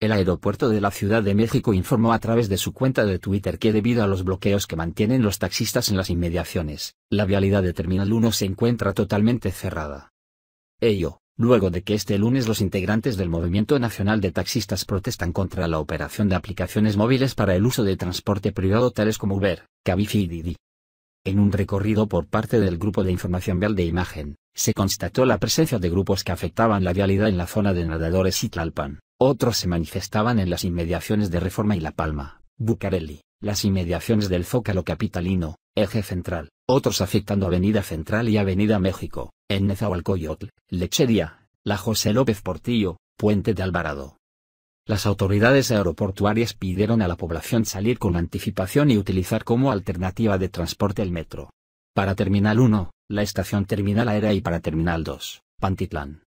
El aeropuerto de la Ciudad de México informó a través de su cuenta de Twitter que debido a los bloqueos que mantienen los taxistas en las inmediaciones, la vialidad de Terminal 1 se encuentra totalmente cerrada. Ello, luego de que este lunes los integrantes del Movimiento Nacional de Taxistas protestan contra la operación de aplicaciones móviles para el uso de transporte privado tales como Uber, Cabify y Didi. En un recorrido por parte del Grupo de Información Vial de Imagen, se constató la presencia de grupos que afectaban la vialidad en la zona de Nadadores y Tlalpan. Otros se manifestaban en las inmediaciones de Reforma y La Palma, Bucareli, las inmediaciones del Zócalo capitalino, Eje Central, otros afectando Avenida Central y Avenida México, en Nezahualcóyotl, Lechería, la José López Portillo, Puente de Alvarado. Las autoridades aeroportuarias pidieron a la población salir con anticipación y utilizar como alternativa de transporte el metro. Para Terminal 1, la estación Terminal Aérea y para Terminal 2, Pantitlán.